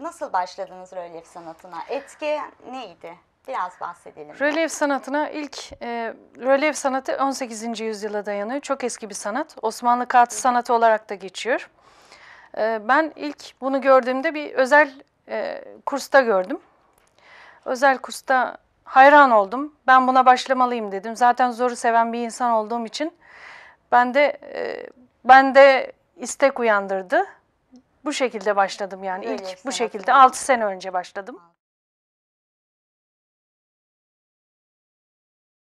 Nasıl başladınız rölyef sanatına? Etki neydi? Biraz bahsedelim. Rölyef sanatına ilk, e, rölyef sanatı 18. yüzyıla dayanıyor. Çok eski bir sanat. Osmanlı kağıt sanatı olarak da geçiyor. E, ben ilk bunu gördüğümde bir özel e, kursta gördüm. Özel kursta hayran oldum. Ben buna başlamalıyım dedim. Zaten zoru seven bir insan olduğum için ben de e, ben de istek uyandırdı. Bu şekilde başladım yani. Öyle İlk bu şekilde hatırlıyorum. 6 sene önce başladım.